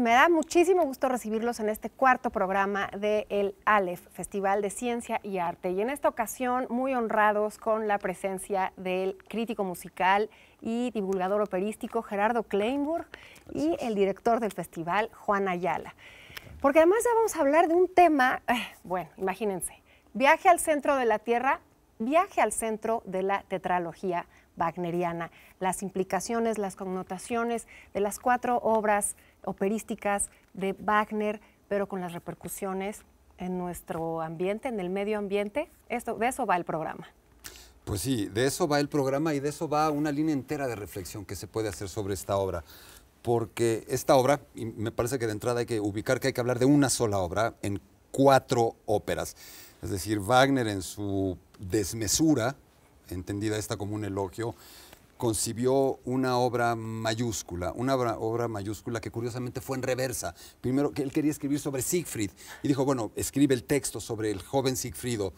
Me da muchísimo gusto recibirlos en este cuarto programa del Aleph ALEF, Festival de Ciencia y Arte. Y en esta ocasión, muy honrados con la presencia del crítico musical y divulgador operístico Gerardo Kleinburg y el director del festival, Juan Ayala. Porque además ya vamos a hablar de un tema, eh, bueno, imagínense, viaje al centro de la Tierra, viaje al centro de la tetralogía wagneriana, las implicaciones, las connotaciones de las cuatro obras operísticas de Wagner, pero con las repercusiones en nuestro ambiente, en el medio ambiente. de eso va el programa. Pues sí, de eso va el programa y de eso va una línea entera de reflexión que se puede hacer sobre esta obra. Porque esta obra, y me parece que de entrada hay que ubicar que hay que hablar de una sola obra en cuatro óperas. Es decir, Wagner en su desmesura, entendida esta como un elogio, concibió una obra mayúscula, una obra, mayúscula que curiosamente fue en reversa. Primero, que él quería escribir sobre Siegfried y dijo, bueno, escribe el texto sobre el joven Siegfriedo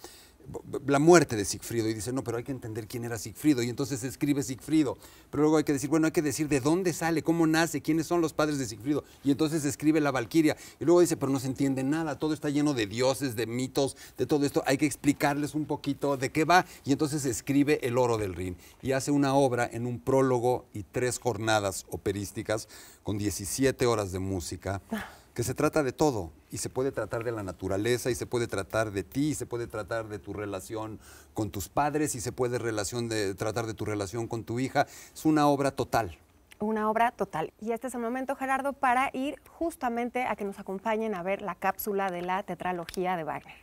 la muerte de Sigfrido y dice, no, pero hay que entender quién era Sigfrido y entonces escribe Sigfrido, pero luego hay que decir, bueno, hay que decir de dónde sale, cómo nace, quiénes son los padres de Sigfrido y entonces escribe la Valquiria y luego dice, pero no se entiende nada, todo está lleno de dioses, de mitos, de todo esto, hay que explicarles un poquito de qué va y entonces escribe El oro del Rin y hace una obra en un prólogo y tres jornadas operísticas con 17 horas de música. Ah que se trata de todo y se puede tratar de la naturaleza y se puede tratar de ti y se puede tratar de tu relación con tus padres y se puede relación de, tratar de tu relación con tu hija. Es una obra total. Una obra total. Y este es el momento, Gerardo, para ir justamente a que nos acompañen a ver la cápsula de la tetralogía de Wagner.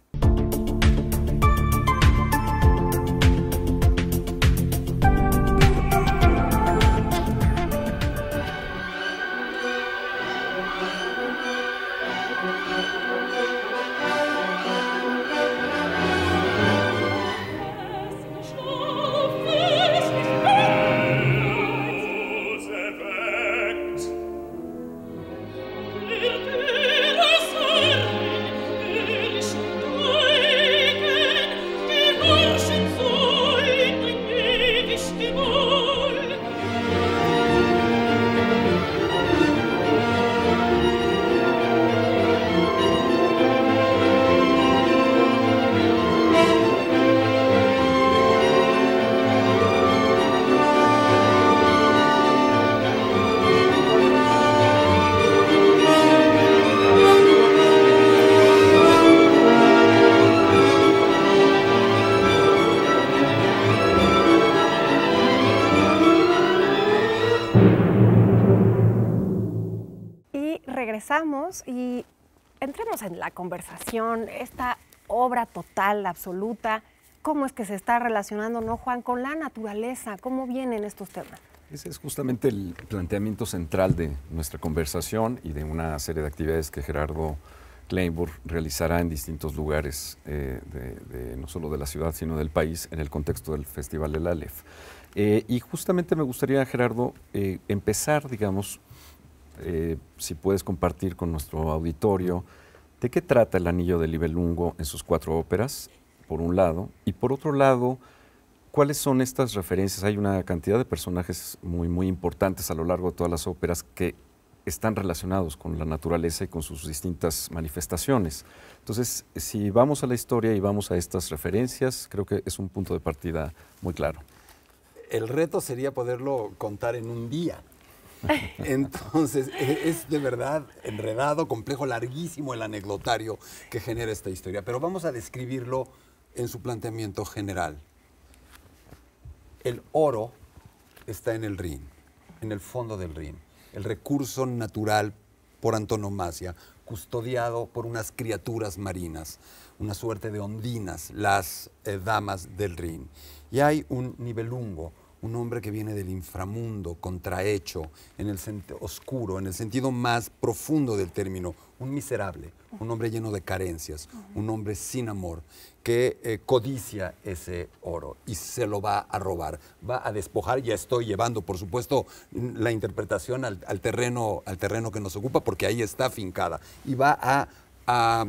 conversación, esta obra total, absoluta, ¿cómo es que se está relacionando, no Juan, con la naturaleza? ¿Cómo vienen estos temas? Ese es justamente el planteamiento central de nuestra conversación y de una serie de actividades que Gerardo Kleinburg realizará en distintos lugares, eh, no solo de la ciudad, sino del país, en el contexto del Festival del Aleph. Eh, y justamente me gustaría, Gerardo, eh, empezar, digamos, si puedes compartir con nuestro auditorio, ¿De qué trata el anillo de Libelungo en sus cuatro óperas, por un lado? Y por otro lado, ¿cuáles son estas referencias? Hay una cantidad de personajes muy, muy importantes a lo largo de todas las óperas que están relacionados con la naturaleza y con sus distintas manifestaciones. Entonces, si vamos a la historia y vamos a estas referencias, creo que es un punto de partida muy claro. El reto sería poderlo contar en un día. Entonces, e, es de verdad enredado, complejo, larguísimo el anecdotario que genera esta historia. Pero vamos a describirlo en su planteamiento general. El oro está en el Rin, en el fondo del Rin, el recurso natural por antonomasia, custodiado por unas criaturas marinas, una suerte de ondinas, las eh, damas del Rin. Y hay un nivelungo, un hombre que viene del inframundo, contrahecho, en el oscuro, en el sentido más profundo del término, un miserable, un hombre lleno de carencias, un hombre sin amor, que eh, codicia ese oro y se lo va a robar, va a despojar, ya estoy llevando, por supuesto, la interpretación al, terreno, al terreno que nos ocupa, porque ahí está fincada, y va a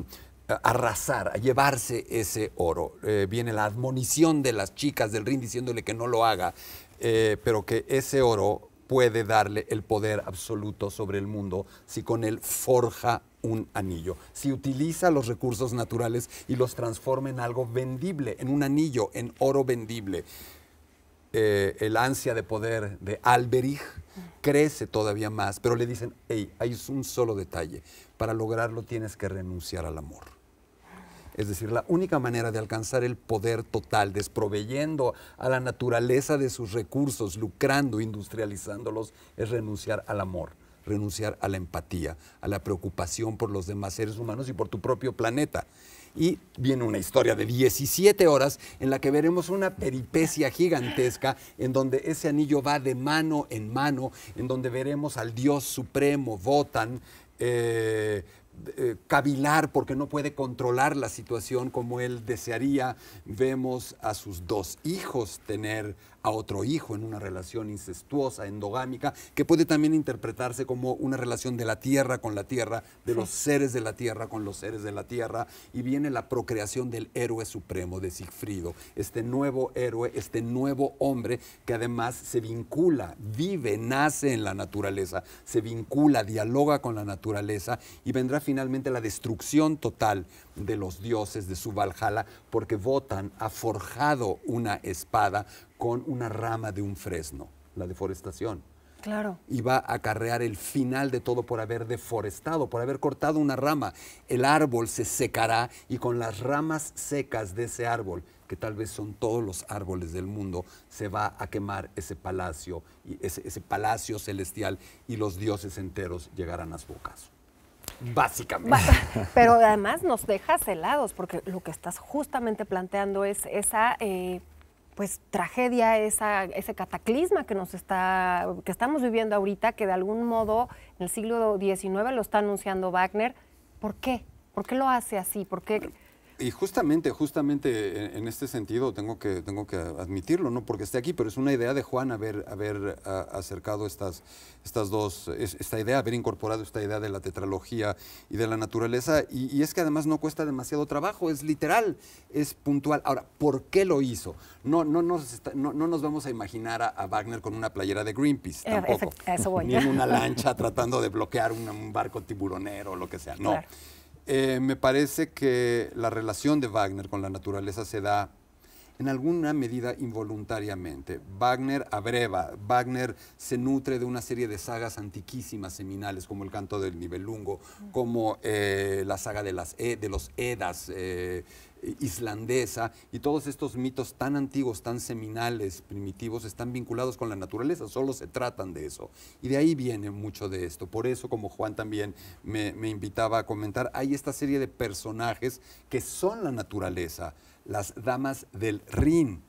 arrasar, a llevarse ese oro. Eh, viene la admonición de las chicas del ring diciéndole que no lo haga, eh, pero que ese oro puede darle el poder absoluto sobre el mundo si con él forja un anillo. Si utiliza los recursos naturales y los transforma en algo vendible, en un anillo, en oro vendible. Eh, el ansia de poder de Alberich crece todavía más, pero le dicen, hey, hay un solo detalle, para lograrlo tienes que renunciar al amor. Es decir, la única manera de alcanzar el poder total, desproveyendo a la naturaleza de sus recursos, lucrando, industrializándolos, es renunciar al amor renunciar a la empatía, a la preocupación por los demás seres humanos y por tu propio planeta. Y viene una historia de 17 horas en la que veremos una peripecia gigantesca en donde ese anillo va de mano en mano, en donde veremos al Dios Supremo, Votan, eh, eh, cavilar porque no puede controlar la situación como él desearía. Vemos a sus dos hijos tener a otro hijo en una relación incestuosa, endogámica, que puede también interpretarse como una relación de la tierra con la tierra, de los seres de la tierra con los seres de la tierra, y viene la procreación del héroe supremo de Sigfrido, este nuevo héroe, este nuevo hombre que además se vincula, vive, nace en la naturaleza, se vincula, dialoga con la naturaleza y vendrá finalmente la destrucción total de los dioses de su Valhalla porque Votan ha forjado una espada con una rama de un fresno, la deforestación. Claro. Y va a acarrear el final de todo por haber deforestado, por haber cortado una rama. El árbol se secará y con las ramas secas de ese árbol, que tal vez son todos los árboles del mundo, se va a quemar ese palacio, y ese, palacio celestial y los dioses enteros llegarán a su ocaso. Básicamente. Pero además nos dejas helados, porque lo que estás justamente planteando es esa eh, pues tragedia, ese cataclisma que nos está, que estamos viviendo ahorita, que de algún modo en el siglo XIX lo está anunciando Wagner. ¿Por qué? ¿Por qué lo hace así? ¿Por qué y justamente, justamente en este sentido tengo que, tengo que admitirlo, no porque esté aquí, pero es una idea de Juan haber, haber ah, acercado estas, estas dos, esta idea, haber incorporado esta idea de la tetralogía y de la naturaleza. Y, es que además no cuesta demasiado trabajo, es literal, es puntual. Ahora, ¿por qué lo hizo? No, no, nos, no, nos vamos a imaginar a, Wagner con una playera de Greenpeace, eh, tampoco. Ni en una lancha tratando de bloquear un, barco tiburonero o lo que sea. No. Eh, me parece que la relación de Wagner con la naturaleza se da en alguna medida involuntariamente. Wagner abreva, Wagner se nutre de una serie de sagas antiquísimas seminales, como el canto del Nibelungo, como eh, la saga de, las, e, de los Edas, eh, islandesa y todos estos mitos tan antiguos, tan seminales, primitivos, están vinculados con la naturaleza, solo se tratan de eso. Y de ahí viene mucho de esto. Por eso, como Juan también me, invitaba a comentar, hay esta serie de personajes que son la naturaleza, las damas del Rin.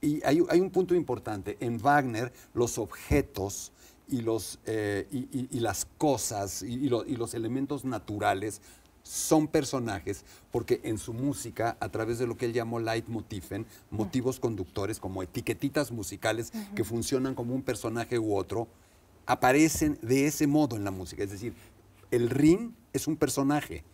Y hay, un punto importante, en Wagner los objetos y, los, eh, y, las cosas y, y los elementos naturales son personajes porque en su música, a través de lo que él llamó leitmotiven, motivos conductores como etiquetitas musicales que funcionan como un personaje u otro, aparecen de ese modo en la música. Es decir, el ring es un personaje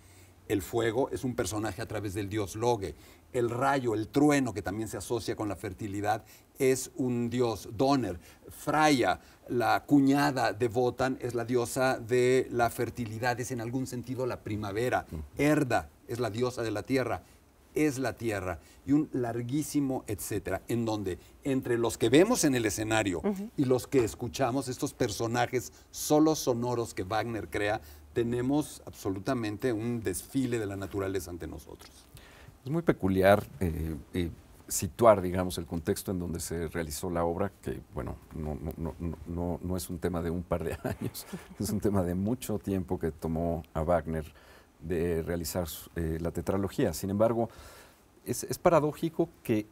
el fuego es un personaje a través del dios Loge. El rayo, el trueno, que también se asocia con la fertilidad, es un dios Donner. Freya, la cuñada de Votan, es la diosa de la fertilidad, es en algún sentido la primavera. Erda es la diosa de la tierra es la tierra y un larguísimo etcétera, en donde entre los que vemos en el escenario y los que escuchamos, estos personajes solo sonoros que Wagner crea, tenemos absolutamente un desfile de la naturaleza ante nosotros. Es muy peculiar eh, eh, situar, digamos, el contexto en donde se realizó la obra, que, bueno, no, no, no, no, es un tema de un par de años, es un tema de mucho tiempo que tomó a Wagner de realizar eh, la tetralogía. Sin embargo, es, es paradójico que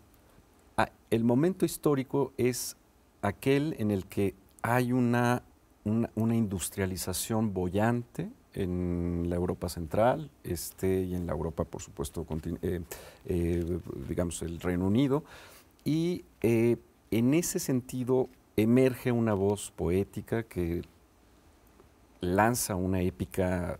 ah, el momento histórico es aquel en el que hay una una, industrialización bollante en la Europa central este, y en la Europa, por supuesto, eh, eh, digamos, el Reino Unido. Y eh, en ese sentido emerge una voz poética que lanza una épica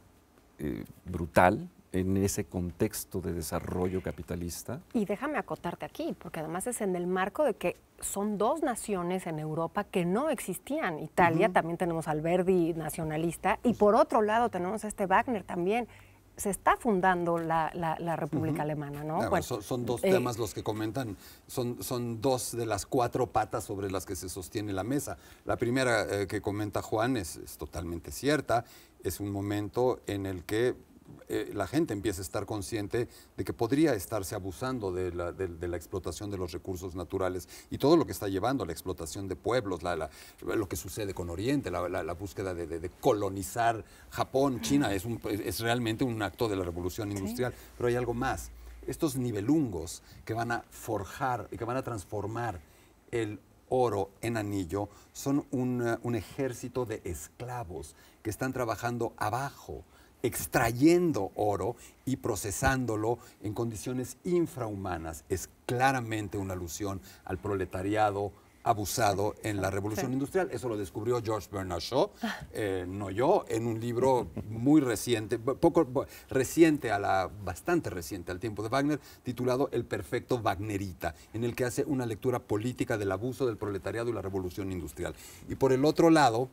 brutal, en ese contexto de desarrollo capitalista. Y déjame acotarte aquí, porque además es en el marco de que son dos naciones en Europa que no existían. Italia, también tenemos al Verdi nacionalista, y por otro lado tenemos este Wagner también. Se está fundando la, la, República Alemana, ¿no? bueno, son, dos eh, temas los que comentan, son, son dos de las cuatro patas sobre las que se sostiene la mesa. La primera eh, que comenta Juan es totalmente cierta, es un momento en el que eh, la gente empieza a estar consciente de que podría estarse abusando de la, explotación de los recursos naturales y todo lo que está llevando a la explotación de pueblos, lo que sucede con Oriente, la, búsqueda de, colonizar Japón, China, es, realmente un acto de la revolución industrial, pero hay algo más. Estos nivelungos que van a forjar y que van a transformar el oro en anillo son un eh, ejército de esclavos que están trabajando abajo, extrayendo oro y procesándolo en condiciones infrahumanas. Es claramente una alusión al proletariado abusado en la revolución industrial. Eso lo descubrió George Bernard Shaw, ah. eh, no yo, en un libro muy reciente, poco reciente a la, bastante reciente al tiempo de Wagner, titulado El perfecto Wagnerita, en el que hace una lectura política del abuso del proletariado y la revolución industrial. Y por el otro lado,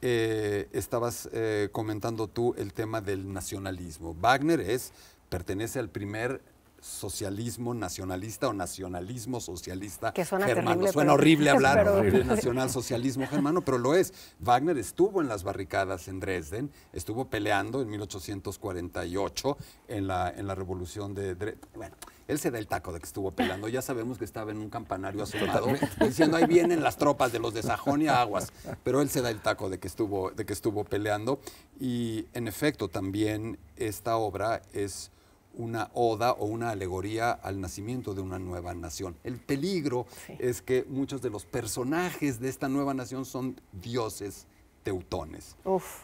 eh, estabas eh, comentando tú el tema del nacionalismo. Wagner es, pertenece al primer socialismo nacionalista o nacionalismo socialista germano. suena horrible hablar nacionalsocialismo germano, pero lo es. Wagner estuvo en las barricadas en Dresden, estuvo peleando en 1848 en la, en la revolución de Dresden. Bueno, él se da el taco de que estuvo peleando. Ya sabemos que estaba en un campanario asomado diciendo ahí vienen las tropas de los de Sajonia aguas. Pero él se da el taco de que estuvo, de que estuvo peleando. Y en efecto, también esta obra es una oda o una alegoría al nacimiento de una nueva nación. El peligro es que muchos de los personajes de esta nueva nación son dioses teutones.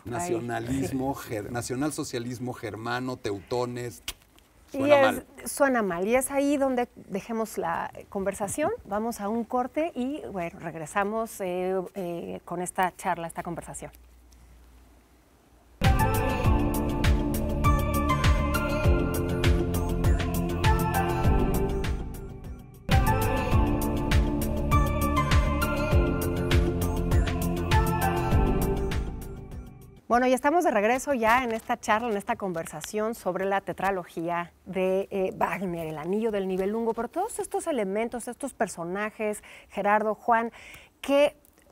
Nacionalismo, nacionalsocialismo germano, teutones. Suena y es, Suena mal. Y es ahí donde dejemos la conversación. Vamos a un corte y bueno, regresamos eh, eh, con esta charla, esta conversación. Bueno, y estamos de regreso ya en esta charla, en esta conversación sobre la tetralogía de eh, Wagner, el anillo del nivel lungo, pero todos estos elementos, estos personajes, Gerardo, Juan,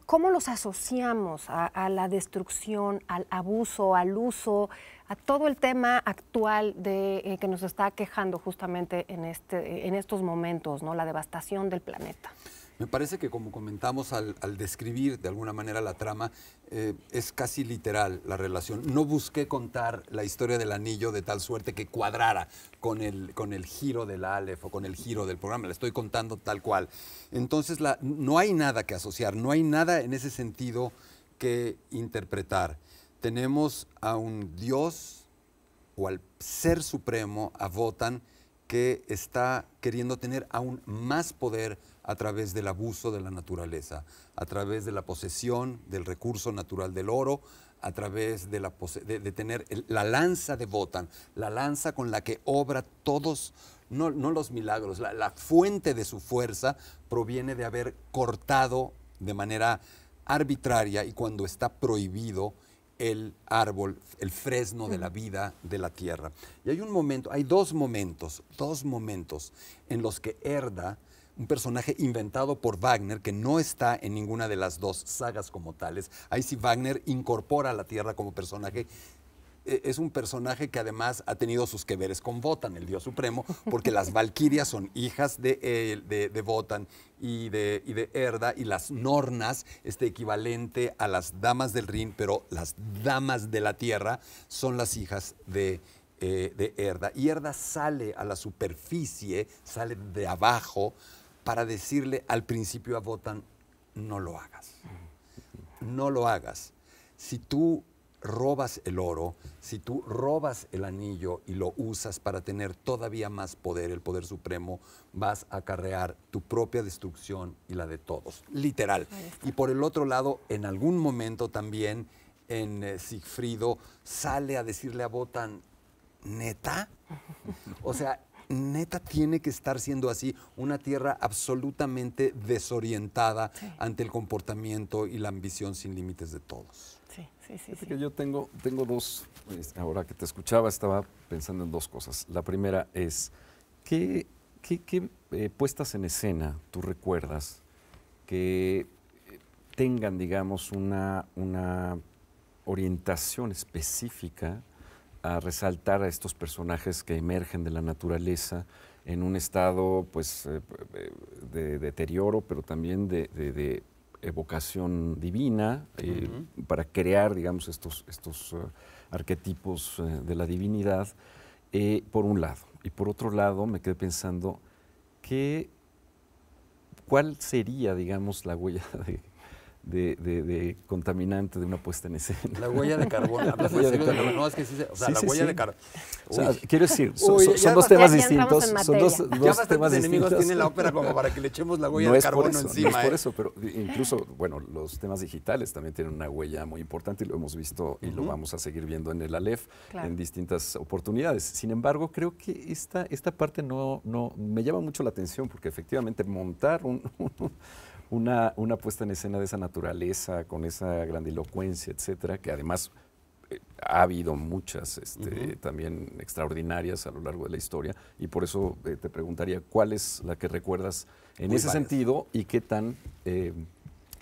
¿cómo los asociamos a, la destrucción, al abuso, al uso, a todo el tema actual de, eh, que nos está quejando justamente en, este, en estos momentos, ¿no? la devastación del planeta? Me parece que como comentamos al, describir de alguna manera la trama, eh, es casi literal la relación. No busqué contar la historia del anillo de tal suerte que cuadrara con el, con el giro del Aleph o con el giro del programa, la estoy contando tal cual. Entonces no hay nada que asociar, no hay nada en ese sentido que interpretar. Tenemos a un Dios o al Ser Supremo, a Votan, que está queriendo tener aún más poder a través del abuso de la naturaleza, a través de la posesión del recurso natural del oro, a través de, la tener la lanza de Botán, la lanza con la que obra todos, no, los milagros, la, la fuente de su fuerza proviene de haber cortado de manera arbitraria y cuando está prohibido el árbol, el fresno de la mm. vida de la tierra. Y hay un momento, hay dos momentos, dos momentos en los que Herda un personaje inventado por Wagner que no está en ninguna de las dos sagas como tales. Ahí sí Wagner incorpora a la Tierra como personaje e, es un personaje que además ha tenido sus que veres con Votan, el dios supremo, porque las valquirias son hijas de, de, Votan y de, y de, Erda, y las nornas, este equivalente a las damas del Rin, pero las damas de la tierra son las hijas de, eh, de Erda. Y Erda sale a la superficie, sale de abajo para decirle al principio a Botan, no lo hagas. No lo hagas. Si tú robas el oro, si tú robas el anillo y lo usas para tener todavía más poder, el poder supremo, vas a acarrear tu propia destrucción y la de todos, literal. Y por el otro lado, en algún momento también, en eh, Sigfrido, sale a decirle a Botan, neta. O sea, neta tiene que estar siendo así, una tierra absolutamente desorientada ante el comportamiento y la ambición sin límites de todos. Sí, sí, sí. yo tengo, tengo dos, pues, ahora que te escuchaba estaba pensando en dos cosas. La primera es, ¿qué, eh, puestas en escena tú recuerdas que eh, tengan, digamos, una, una orientación específica a resaltar a estos personajes que emergen de la naturaleza en un estado pues, eh, eh, de deterioro, pero también de, evocación divina, eh, para crear, digamos, estos, estos arquetipos de la divinidad, por un lado. Y por otro lado, me quedé pensando, qué ¿cuál sería, digamos, la huella de de, contaminante de una puesta en escena. La huella de carbono. la huella de carbono. sí, quiero decir, son, dos temas distintos. Son dos, dos ya temas enemigos tiene la ópera como para que le echemos la huella de carbono encima. No es por ¿eh? eso, pero incluso, bueno, los temas digitales también tienen una huella muy importante y lo hemos visto y lo vamos a seguir viendo en el Aleph en distintas oportunidades. Sin embargo, creo que esta, esta parte no, no me llama mucho la atención porque efectivamente montar un, una, puesta en escena de esa naturaleza, con esa grandilocuencia, etcétera, que además eh, ha habido muchas este, también extraordinarias a lo largo de la historia, y por eso eh, te preguntaría cuál es la que recuerdas en ese sentido y qué tan eh,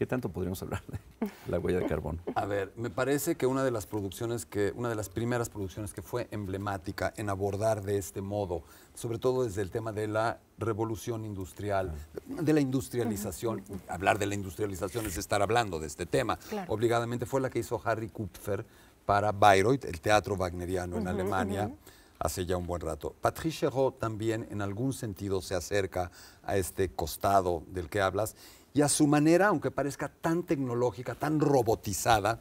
¿Qué tanto podríamos hablar de la huella de Carbón? A ver, me parece que una de las producciones que, una de las primeras producciones que fue emblemática en abordar de este modo, sobre todo desde el tema de la revolución industrial, ah. de la industrialización, hablar de la industrialización es estar hablando de este tema, obligadamente fue la que hizo Harry Kupfer para Bayreuth, el teatro wagneriano en Alemania. Hace ya un buen rato. Patrice Chéreau también en algún sentido se acerca a este costado del que hablas y a su manera, aunque parezca tan tecnológica, tan robotizada,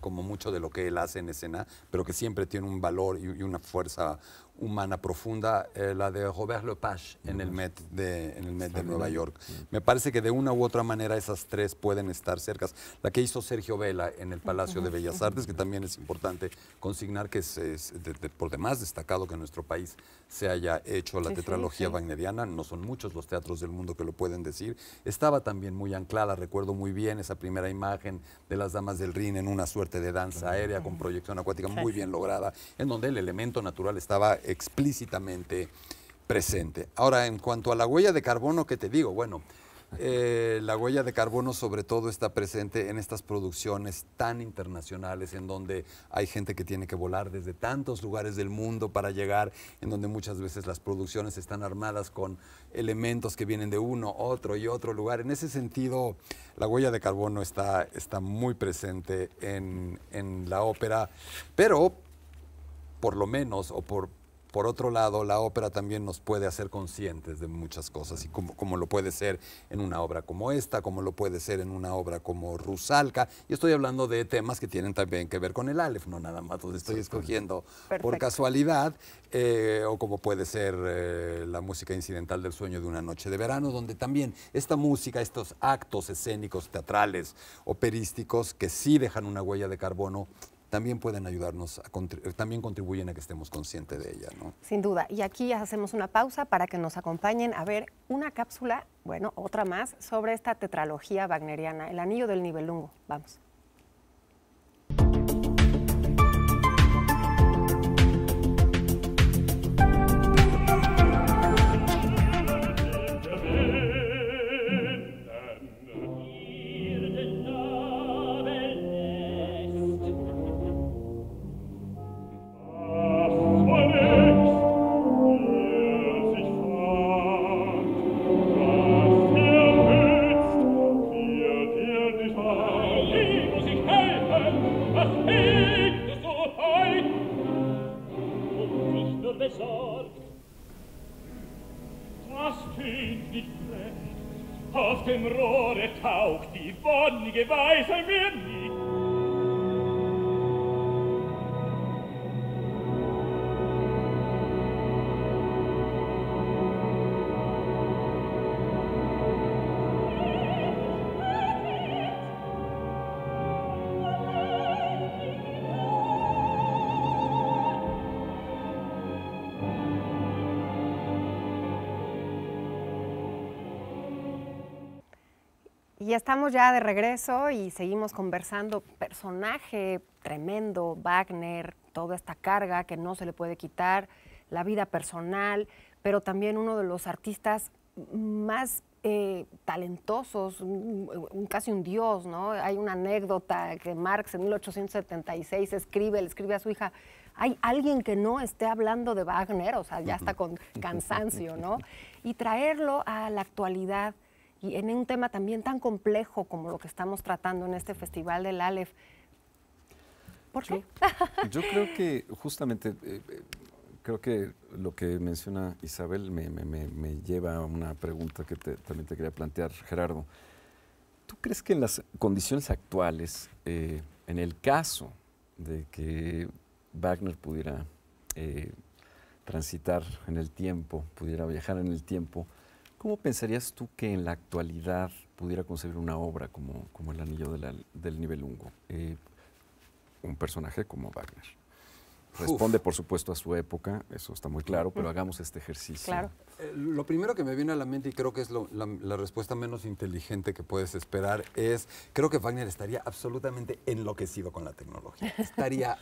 como mucho de lo que él hace en escena, pero que siempre tiene un valor y, una fuerza humana profunda, eh, la de Robert Lepage en el Met de, en el Met de Nueva York. Me parece que de una u otra manera esas tres pueden estar cercas. La que hizo Sergio Vela en el Palacio de Bellas Artes, que también es importante consignar que es, por demás destacado que nuestro país se haya hecho la tetralogía wagneriana, no son muchos los teatros del mundo que lo pueden decir. Estaba también muy anclada, recuerdo muy bien esa primera imagen de las damas del Rin en una suerte de danza aérea con proyección acuática muy bien lograda, en donde el elemento natural estaba explícitamente presente. Ahora, en cuanto a la huella de carbono que te digo, bueno, eh, la huella de carbono sobre todo está presente en estas producciones tan internacionales, en donde hay gente que tiene que volar desde tantos lugares del mundo para llegar, en donde muchas veces las producciones están armadas con elementos que vienen de uno, otro y otro lugar. En ese sentido, la huella de carbono está, está muy presente en, en la ópera, pero por lo menos, o por, por otro lado, la ópera también nos puede hacer conscientes de muchas cosas, como, lo puede ser en una obra como esta, como lo puede ser en una obra como Rusalka, y estoy hablando de temas que tienen también que ver con el Aleph, no nada más donde estoy escogiendo por casualidad, eh, o como puede ser eh, la música incidental del sueño de una noche de verano, donde también esta música, estos actos escénicos, teatrales, operísticos, que sí dejan una huella de carbono, también pueden ayudarnos, a eh, también contribuyen a que estemos conscientes de ella. ¿no? Sin duda. Y aquí ya hacemos una pausa para que nos acompañen a ver una cápsula, bueno, otra más, sobre esta tetralogía wagneriana, el anillo del nivel nivelungo. Vamos. nur besorgt? recht. Auf dem Rohre taucht die wonnige Weisheit mir nie. estamos ya de regreso y seguimos conversando. Personaje tremendo, Wagner, toda esta carga que no se le puede quitar, la vida personal, pero también uno de los artistas más eh, talentosos, un, casi un dios, ¿no? Hay una anécdota que Marx en 1876 escribe, le escribe a su hija, hay alguien que no esté hablando de Wagner, o sea, ya está con cansancio, ¿no? Y traerlo a la actualidad y en un tema también tan complejo como lo que estamos tratando en este Festival del Aleph. ¿Por qué? Yo, creo que justamente, eh, eh, creo que lo que menciona Isabel me, lleva a una pregunta que también te quería plantear, Gerardo. ¿Tú crees que en las condiciones actuales, eh, en el caso de que Wagner pudiera transitar en el tiempo, pudiera viajar en el tiempo, ¿Cómo pensarías tú que en la actualidad pudiera concebir una obra como, como El Anillo del nivel Eh, un personaje como Wagner. Responde, por supuesto, a su época, eso está muy claro, pero hagamos este ejercicio. Eh, lo primero que me viene a la mente, y creo que es la, la, respuesta menos inteligente que puedes esperar, es, creo que Wagner estaría absolutamente enloquecido con la tecnología. Estaría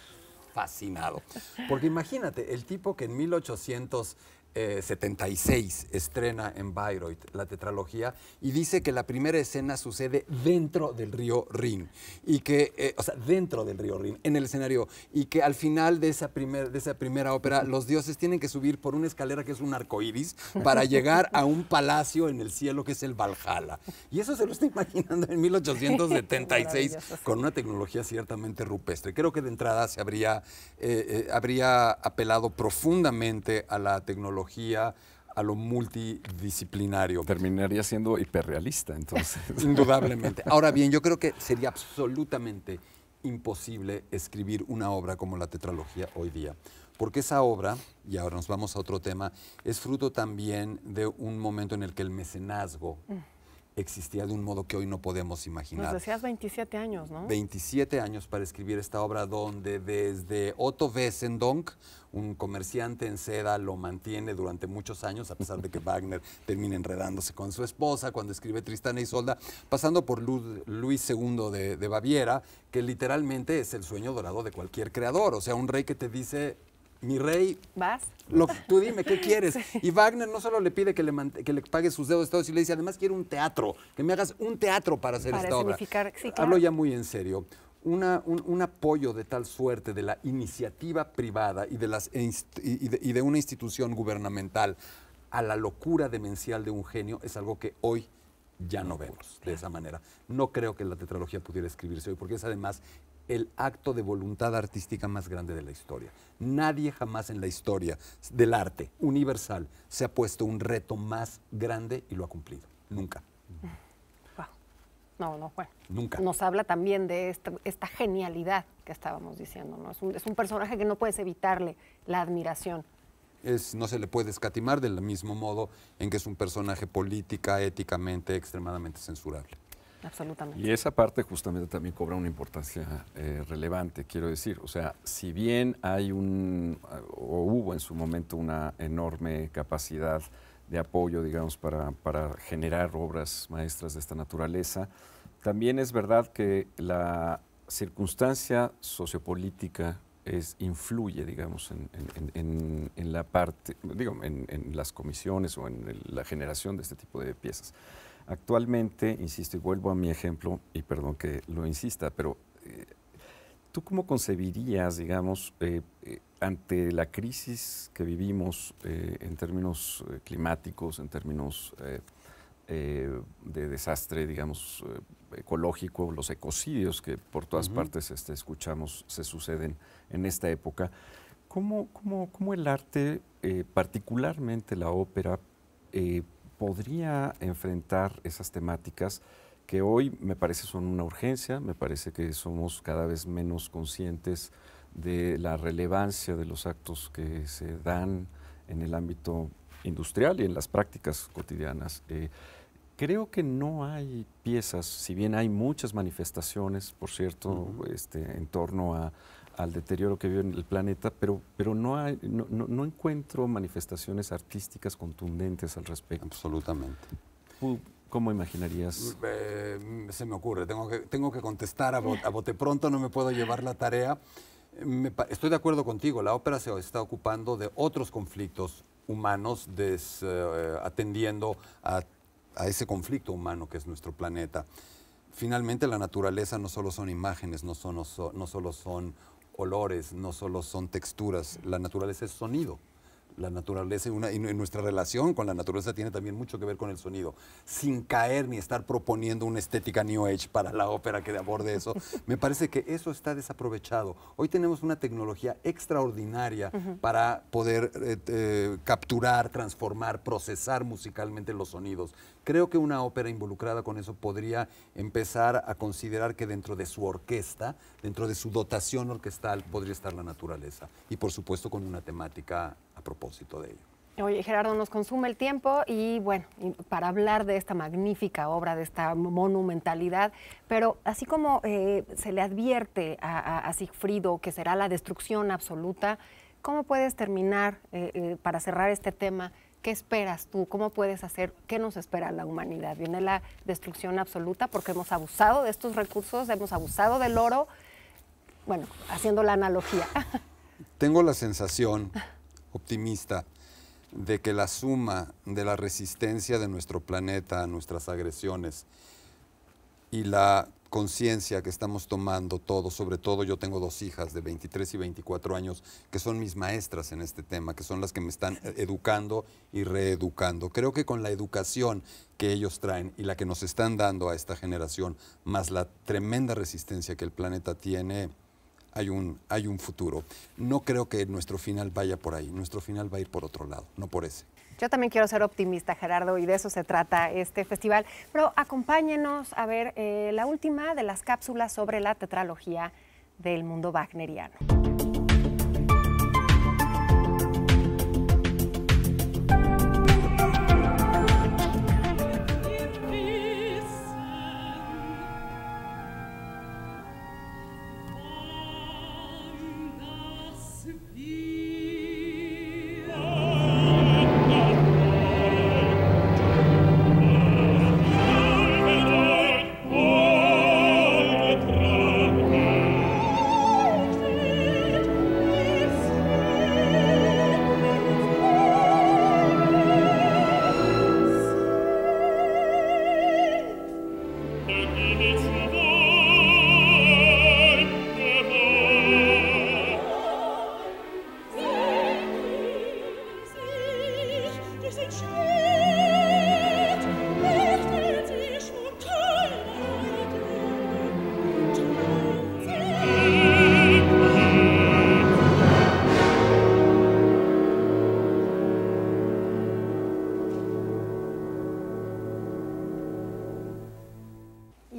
fascinado. Porque imagínate, el tipo que en 1800 76 eh, estrena en Bayreuth la tetralogía y dice que la primera escena sucede dentro del río Rin y que eh, o sea dentro del río Rin en el escenario y que al final de esa de esa primera ópera los dioses tienen que subir por una escalera que es un arcoíris para llegar a un palacio en el cielo que es el Valhalla y eso se lo está imaginando en 1876 con una tecnología ciertamente rupestre creo que de entrada se habría eh, habría apelado profundamente a la tecnología a lo multidisciplinario. Terminaría siendo hiperrealista, entonces. Indudablemente. Ahora bien, yo creo que sería absolutamente imposible escribir una obra como la tetralogía hoy día, porque esa obra, y ahora nos vamos a otro tema, es fruto también de un momento en el que el mecenazgo... Mm existía de un modo que hoy no podemos imaginar. Nos decías 27 años, ¿no? 27 años para escribir esta obra donde desde Otto Wessendonck, un comerciante en seda, lo mantiene durante muchos años, a pesar de que Wagner termina enredándose con su esposa cuando escribe Tristana y Solda, pasando por Luis II de Baviera, que literalmente es el sueño dorado de cualquier creador, o sea, un rey que te dice, mi rey, ¿vas? tú dime, ¿qué quieres? Y Wagner no solo le pide que le, que le pague sus dedos, de estado y le dice, además quiero un teatro, que me hagas un teatro para hacer esta obra. Hablo ya muy en serio. un, apoyo de tal suerte de la iniciativa privada y de una institución gubernamental a la locura demencial de un genio es algo que hoy ya no vemos de esa manera. No creo que la tetralogía pudiera escribirse hoy, porque es además el acto de voluntad artística más grande de la historia. Nadie jamás en la historia del arte universal se ha puesto un reto más grande y lo ha cumplido. Nunca. Wow. No, no fue. Nunca. Nos habla también de esta, genialidad que estábamos diciendo. Es, un, personaje que no puedes evitarle la admiración. no se le puede escatimar del mismo modo en que es un personaje política, éticamente extremadamente censurable. Y esa parte justamente también cobra una importancia eh, relevante, quiero decir. O sea, si bien hay un, o hubo en su momento una enorme capacidad de apoyo, digamos, para, generar obras maestras de esta naturaleza, también es verdad que la circunstancia sociopolítica influye, digamos, en, en la parte, digo, en, las comisiones o en la generación de este tipo de piezas. Actualmente, insisto, y vuelvo a mi ejemplo, y perdón que lo insista, pero eh, ¿tú cómo concebirías, digamos, eh, eh, ante la crisis que vivimos en términos climáticos, en términos de desastre, digamos, ecológico, los ecocidios que por todas partes este, escuchamos se suceden en esta época? ¿Cómo, cómo, el arte, particularmente la ópera, podría enfrentar esas temáticas que hoy me parece son una urgencia, me parece que somos cada vez menos conscientes de la relevancia de los actos que se dan en el ámbito industrial y en las prácticas cotidianas. Eh, creo que no hay piezas, si bien hay muchas manifestaciones, por cierto, este, en torno a al deterioro que vive en el planeta, pero, pero no, no, encuentro manifestaciones artísticas contundentes al respecto. Absolutamente. ¿Cómo imaginarías? Eh, se me ocurre, tengo que, tengo que contestar a, a bote pronto, no me puedo llevar la tarea. estoy de acuerdo contigo, la ópera se está ocupando de otros conflictos humanos, eh, atendiendo a, a ese conflicto humano que es nuestro planeta finalmente la naturaleza no solo son imágenes, no, son, no, solo son colores, no solo son texturas, la naturaleza es sonido. La naturaleza una, y nuestra relación con la naturaleza tiene también mucho que ver con el sonido. Sin caer ni estar proponiendo una estética New Age para la ópera que aborde eso, me parece que eso está desaprovechado. Hoy tenemos una tecnología extraordinaria para poder eh, eh, capturar, transformar, procesar musicalmente los sonidos. Creo que una ópera involucrada con eso podría empezar a considerar que dentro de su orquesta, dentro de su dotación orquestal, podría estar la naturaleza. Y por supuesto con una temática a propósito de ello. Oye, Gerardo, nos consume el tiempo y bueno, para hablar de esta magnífica obra, de esta monumentalidad, pero así como eh, se le advierte a, a, Sigfrido que será la destrucción absoluta, ¿cómo puedes terminar, eh, eh, para cerrar este tema, ¿Qué esperas tú? ¿Cómo puedes hacer? ¿Qué nos espera la humanidad? Viene la destrucción absoluta porque hemos abusado de estos recursos, hemos abusado del oro. Bueno, haciendo la analogía. Tengo la sensación optimista de que la suma de la resistencia de nuestro planeta a nuestras agresiones y la conciencia que estamos tomando todos, sobre todo yo tengo dos hijas de 23 y 24 años que son mis maestras en este tema, que son las que me están e-, educando y reeducando. Creo que con la educación que ellos traen y la que nos están dando a esta generación, más la tremenda resistencia que el planeta tiene, hay un, hay un futuro. No creo que nuestro final vaya por ahí, nuestro final va a ir por otro lado, no por ese. Yo también quiero ser optimista, Gerardo, y de eso se trata este festival. Pero acompáñenos a ver eh, la última de las cápsulas sobre la tetralogía del mundo wagneriano.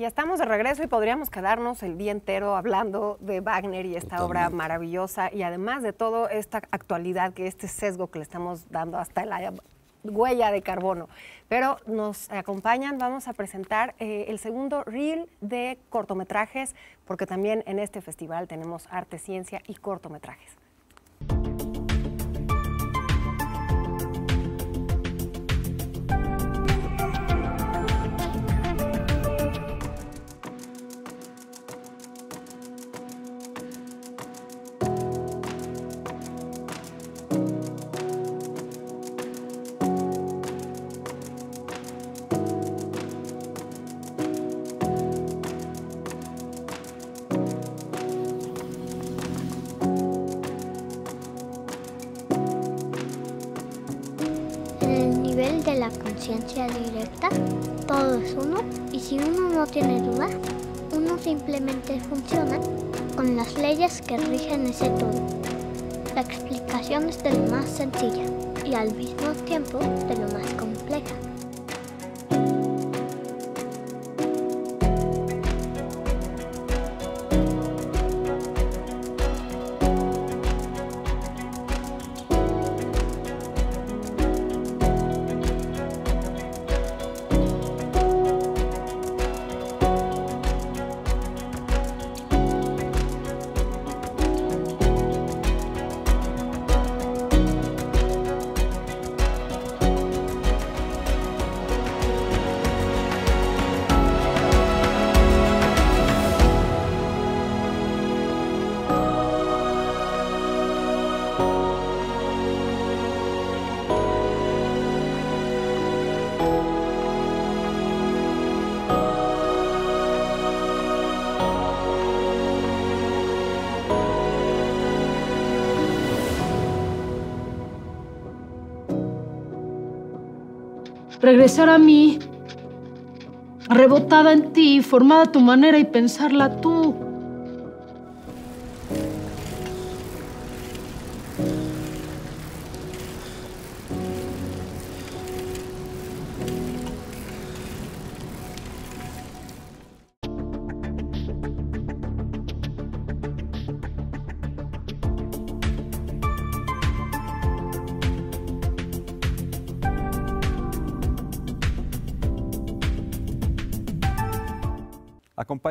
ya estamos de regreso y podríamos quedarnos el día entero hablando de Wagner y esta obra maravillosa y además de todo esta actualidad, que este sesgo que le estamos dando hasta la huella de carbono. Pero nos acompañan, vamos a presentar eh, el segundo reel de cortometrajes, porque también en este festival tenemos arte, ciencia y cortometrajes. rigen ese todo. La explicación es de lo más sencilla y al mismo tiempo de lo más compleja. regresar a mí, rebotada en ti, formada a tu manera y pensarla tú.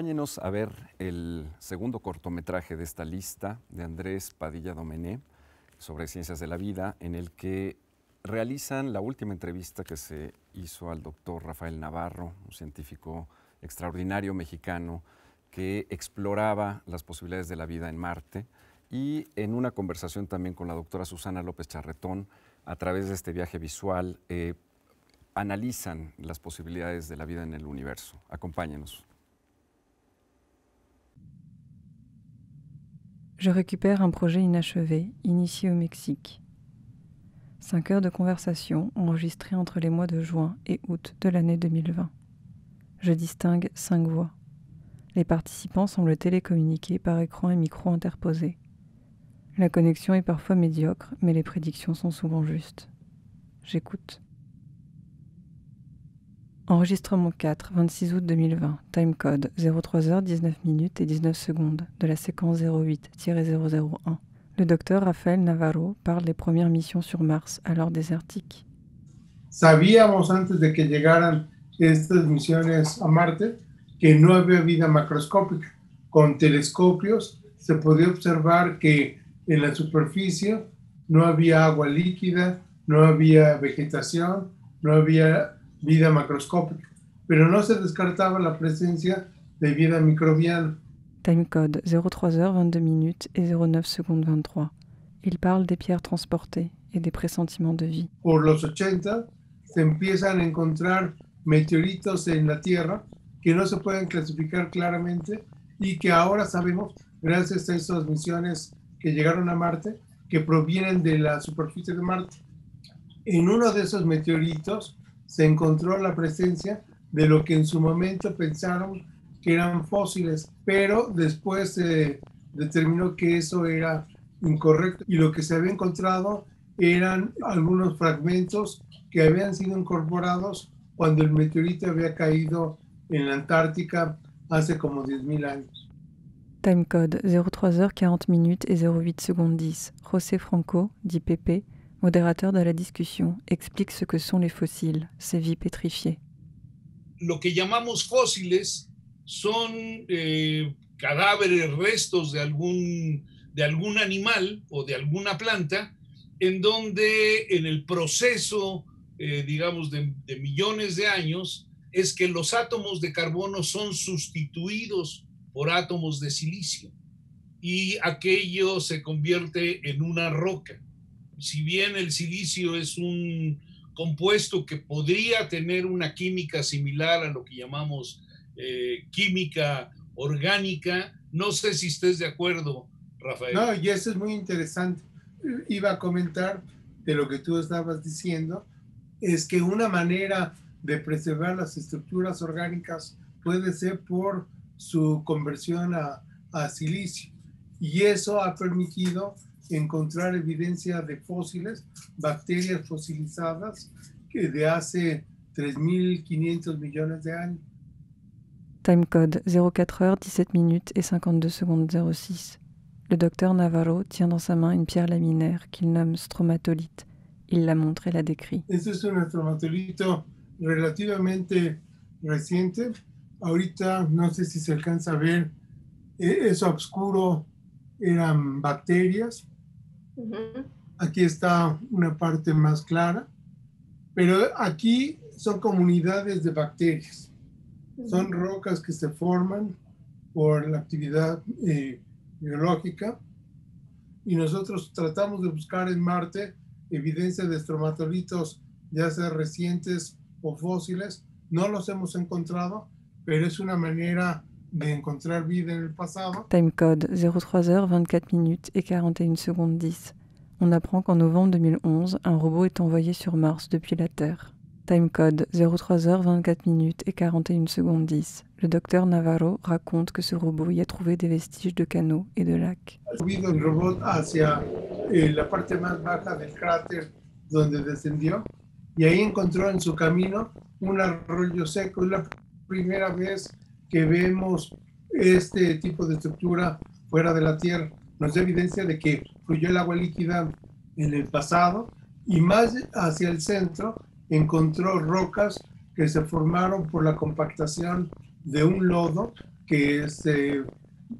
Acompáñenos a ver el segundo cortometraje de esta lista de Andrés Padilla Domené sobre ciencias de la vida, en el que realizan la última entrevista que se hizo al doctor Rafael Navarro, un científico extraordinario mexicano que exploraba las posibilidades de la vida en Marte y en una conversación también con la doctora Susana López Charretón, a través de este viaje visual, eh, analizan las posibilidades de la vida en el universo. Acompáñenos. je récupère un projet inachevé, initié au Mexique. Cinq heures de conversation enregistrées entre les mois de juin et août de l'année 2020. Je distingue cinq voix. Les participants semblent télécommuniquer par écran et micro interposés. La connexion est parfois médiocre, mais les prédictions sont souvent justes. J'écoute. Enregistrement 4, 26 août 2020, time code 03h 19 minutes et 19 secondes de la séquence 08-001. Le docteur Rafael Navarro parle des premières missions sur Mars, alors désertiques. Sabíamos antes de que llegaran estas misiones a Marte que no había vida macroscópica. Con telescopios se podía observar que en la superficie no había agua líquida, no había vegetación, no había vida macroscópica, pero no se descartaba la presencia de vida microbiana. Time code 03h 22 minutes et 09 secondes 23. Il parle des pierres transportées et des pressentiments de vie. Por los 80 se empiezan a encontrar meteoritos en la Tierra que no se pueden clasificar claramente y que ahora sabemos, gracias a estas misiones que llegaron a Marte, que provienen de la superficie de Marte. En uno de esos meteoritos se encontró la presencia de lo que en su momento pensaron que eran fósiles, pero después se determinó que eso era incorrecto y lo que se había encontrado eran algunos fragmentos que habían sido incorporados cuando el meteorito había caído en la Antártica hace como 10.000 años. Timecode 03h40 08 secondes 10. José Franco, dpp Moderateur de la discusión, explique qué que son fósiles, fósiles, ces vies Lo que llamamos fósiles son eh, cadáveres, restos de algún, de algún animal o de alguna planta, en donde en el proceso, eh, digamos, de, de millones de años, es que los átomos de carbono son sustituidos por átomos de silicio y aquello se convierte en una roca si bien el silicio es un compuesto que podría tener una química similar a lo que llamamos eh, química orgánica, no sé si estés de acuerdo, Rafael. No, y eso es muy interesante. Eh, iba a comentar de lo que tú estabas diciendo, es que una manera de preservar las estructuras orgánicas puede ser por su conversión a, a silicio. Y eso ha permitido encontrar evidencia de fósiles, bacterias fosilizadas que de hace 3.500 millones de años. Timecode 04 heures 17 minutes et 52 secondes 06. Le docteur Navarro tient dans sa main une pierre laminaire qu'il nomme stromatolite. Il la montre et la décrit. C'est es un stromatolito relativamente reciente. Ahorita no sé si se alcanza a ver, e-, eso oscuro eran bacterias. Aquí está una parte más clara, pero aquí son comunidades de bacterias. Son rocas que se forman por la actividad eh, biológica y nosotros tratamos de buscar en Marte evidencia de estromatolitos, ya sea recientes o fósiles. No los hemos encontrado, pero es una manera Timecode 03h 24 minutes et 41 s 10. On apprend qu'en novembre 2011, un robot est envoyé sur Mars depuis la Terre. Timecode 03h 24 minutes et 41 s 10. Le docteur Navarro raconte que ce robot y a trouvé des vestiges de canaux et de lacs. le robot hacia eh, la partie más baja del cráter donde descendió y ahí encontró en su camino un arroyo seco. la primera vez que vemos este tipo de estructura fuera de la Tierra. Nos da evidencia de que fluyó el agua líquida en el pasado y más hacia el centro encontró rocas que se formaron por la compactación de un lodo que se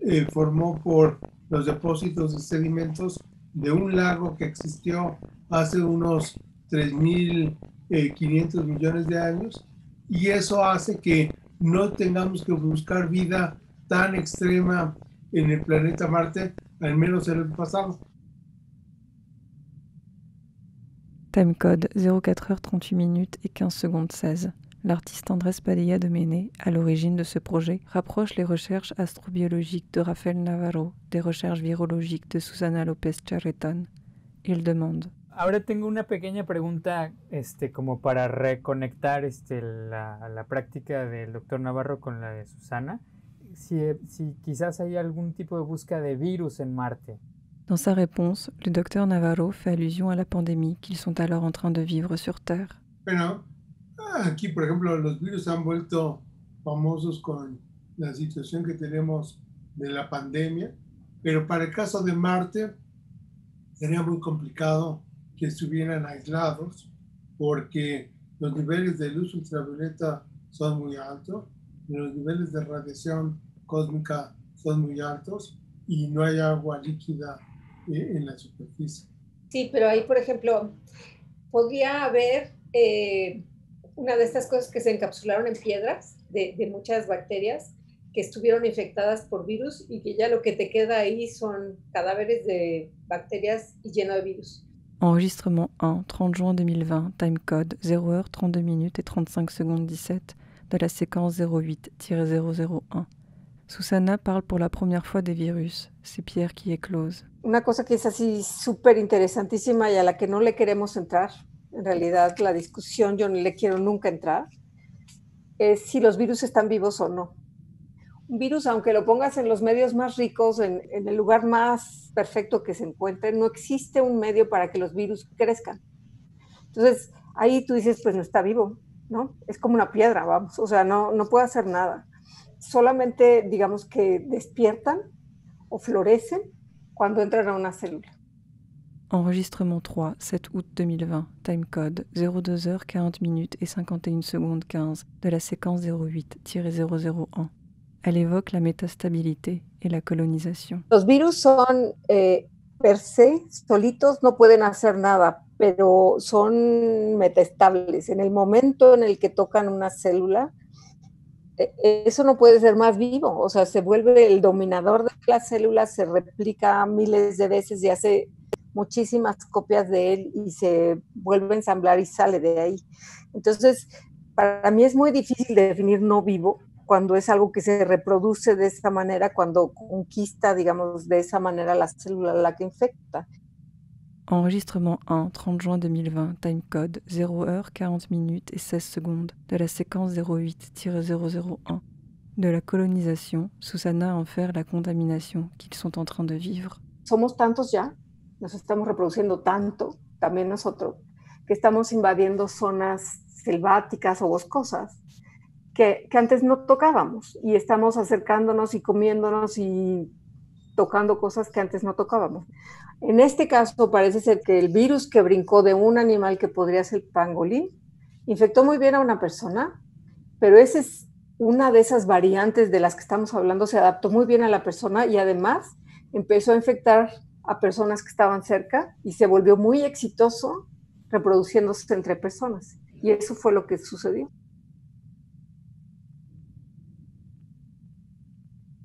eh, formó por los depósitos de sedimentos de un lago que existió hace unos 3.500 eh, millones de años y eso hace que no tengamos que buscar vie tan extrême en le planète Marte, au moins en el pasado. Time code 04 h 38 minutes et 15 secondes 16. L'artiste Andrés Padilla de Méné, à l'origine de ce projet, rapproche les recherches astrobiologiques de Rafael Navarro des recherches virologiques de Susana López Charreton. Il demande Ahora tengo una pequeña pregunta, este, como para reconectar este, la, práctica del doctor Navarro con la de Susana. Si, si quizás hay algún tipo de búsqueda de virus en Marte. En su réponse, el doctor Navarro fait allusion a la pandémie qu'ils sont alors en train de vivre sur Terre. Bueno, ah, aquí, por ejemplo, los virus han vuelto famosos con la situación que tenemos de la pandemia, pero para el caso de Marte sería muy complicado que estuvieran aislados porque los niveles de luz ultravioleta son muy altos, los niveles de radiación cósmica son muy altos y no hay agua líquida eh, en la superficie. Sí, pero ahí, por ejemplo, podría haber eh, una de estas cosas que se encapsularon en piedras de, de, muchas bacterias que estuvieron infectadas por virus y que ya lo que te queda ahí son cadáveres de bacterias y lleno de virus. Enregistrement 1, 30 juin 2020, time code 0h 32 minutes et 35 secondes 17 de la séquence 08-001. Susana parle pour la première fois des virus. C'est Pierre qui éclose. Une chose qui est super super et à a nous ne no le queremos entrer, en réalité, la discussion, je ne le quiero nunca entrar, si les virus sont vivos ou non. un virus, aunque lo pongas en los medios más ricos, en, el lugar más perfecto que se encuentre, no existe un medio para que los virus crezcan. Entonces, ahí tú dices, pues no está vivo, ¿no? Es como una piedra, vamos, o sea, no, no puede hacer nada. Solamente, digamos que despiertan o florecen cuando entran a una célula. Enregistrement 3, 7 août 2020, timecode 02h 40 minutes et 51 secondes 15 de la séquence 08-001. Él evoca la metastabilidad y la colonización. Los virus son eh, per se solitos no pueden hacer nada, pero son metastables. En el momento en el que tocan una célula, e, eso no puede ser más vivo, o sea, se vuelve el dominador de la célula, se replica miles de veces y hace muchísimas copias de él y se vuelve a ensamblar y sale de ahí. Entonces, para mí es muy difícil definir no vivo, cuando es algo que se reproduce de esa manera, cuando conquista, digamos, de esa manera la célula la que infecta. Enregistrement 1, 30 juin 2020, time code 0h 40 minutes et 16 secondes de la séquence 08-001 de la colonisation, Susana enfer la contaminación qu'ils sont en train de vivre. Somos tantos ya, nos estamos reproduciendo tanto, también nosotros, que estamos invadiendo zonas selváticas o boscosas que, antes no tocábamos y estamos acercándonos y comiéndonos y tocando cosas que antes no tocábamos. En este caso parece ser que el virus que brincó de un animal que podría ser pangolín infectó muy bien a una persona, pero esa es una de esas variantes de las que estamos hablando se adaptó muy bien a la persona y además empezó a infectar a personas que estaban cerca y se volvió muy exitoso reproduciéndose entre personas. Y eso fue lo que sucedió.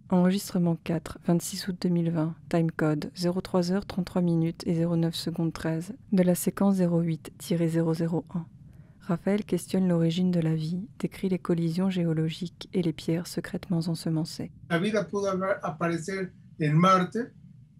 Enregistrement 4, 26 août 2020, timecode 03h 33 minutes et 09 secondes 13 de la séquence 08-001. Raphaël questionne l'origine de la vie, décrit les collisions géologiques et les pierres secrètement ensemencées. La vida pudo apparaître en Marte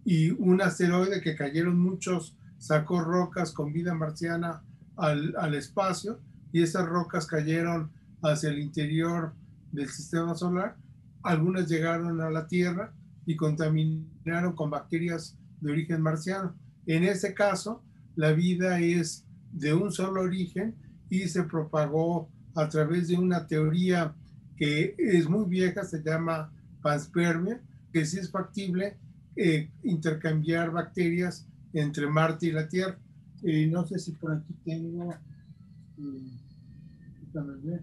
et un asteroide que cayeron muchos sacó rocas con vida marciana al, al espacio y esas rocas cayeron hacia el interior del sistema solar Algunas llegaron a la Tierra y contaminaron con bacterias de origen marciano. En ese caso, la vida es de un solo origen y se propagó a través de una teoría que es muy vieja, se llama panspermia, que sí es factible eh, intercambiar bacterias entre Marte y la Tierra. Eh, no sé si por aquí tengo... Eh,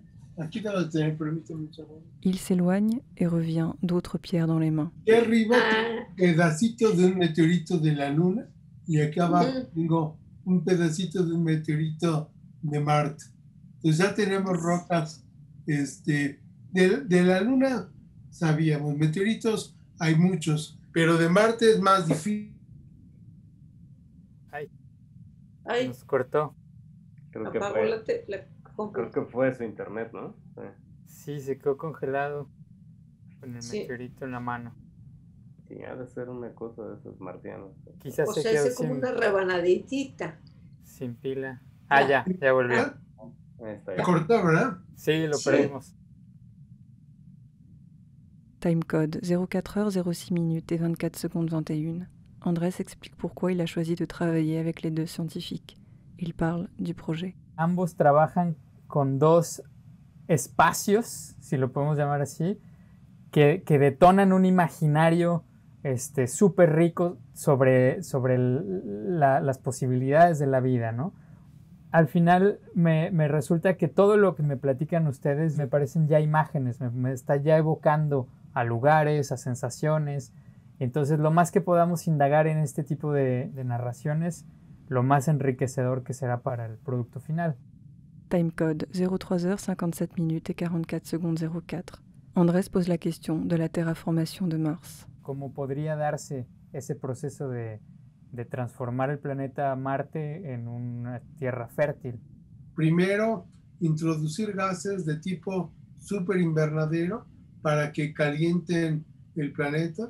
Il s'éloigne y revient d'autres pierres ah. de la luna y acá abajo tengo un pedacito de un meteorito de Marte. Entonces pues ya tenemos pues rocas, este, de, la Luna sabíamos, meteoritos hay muchos, pero de Marte es más difícil. Ay, Ay. nos cortó. Okay. Creo que fue su internet, ¿no? Sí, sí se quedó congelado con el sí. meteorito en la mano. Sí, ha de ser una cosa de esos marcianos. Quizás o se sea, quedó como sin... una rebanaditita. Sin pila. Ah, ya, ya volvió. Ah. está, ya. Cortó, ¿verdad? Sí, lo sí. perdimos. Timecode 04h06 minutes et 24 secondes 21. Andrés explique pourquoi il a choisi de travailler avec les deux scientifiques. Il parle du projet. Ambos trabajan con dos espacios, si lo podemos llamar así, que, detonan un imaginario este, súper rico sobre, las posibilidades de la vida, ¿no? Al final me, resulta que todo lo que me platican ustedes me parecen ya imágenes, me, está ya evocando a lugares, a sensaciones. Entonces, lo más que podamos indagar en este tipo de narraciones, lo más enriquecedor que será para el producto final. Timecode 03h 57 minutes 44 secondes 04. Andrés pose la cuestión de la terraformación de Mars. ¿Cómo podría darse ese proceso de, de transformar el planeta Marte en una tierra fértil? Primero, introducir gases de tipo superinvernadero para que calienten el planeta.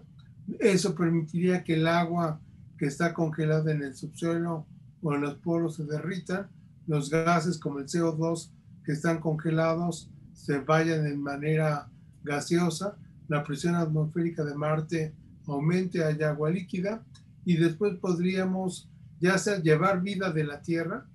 Eso permitiría que el agua que está congelada en el subsuelo o en los polos se derrita los gases como el CO2 que están congelados se vayan de manera gaseosa, la presión atmosférica de Marte aumente, haya agua líquida y después podríamos ya sea llevar vida de la Tierra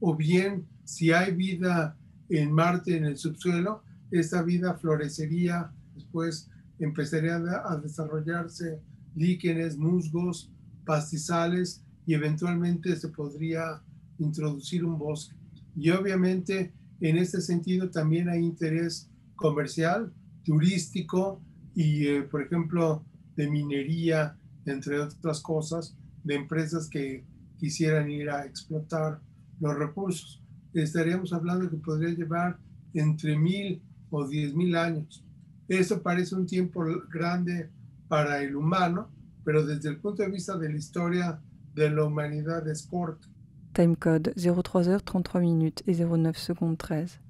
o bien si hay vida en Marte en el subsuelo, esa vida florecería, después empezaría a desarrollarse líquenes, musgos, pastizales y eventualmente se podría introducir un bosque. Y obviamente en este sentido también hay interés comercial, turístico y, eh, por ejemplo, de minería, entre otras cosas, de empresas que quisieran ir a explotar los recursos. Estaríamos hablando que podría llevar entre mil o diez mil años. Eso parece un tiempo grande para el humano, pero desde el punto de vista de la historia de la humanidad es corto. Timecode 03h 33 minutes et 09 secondes 13.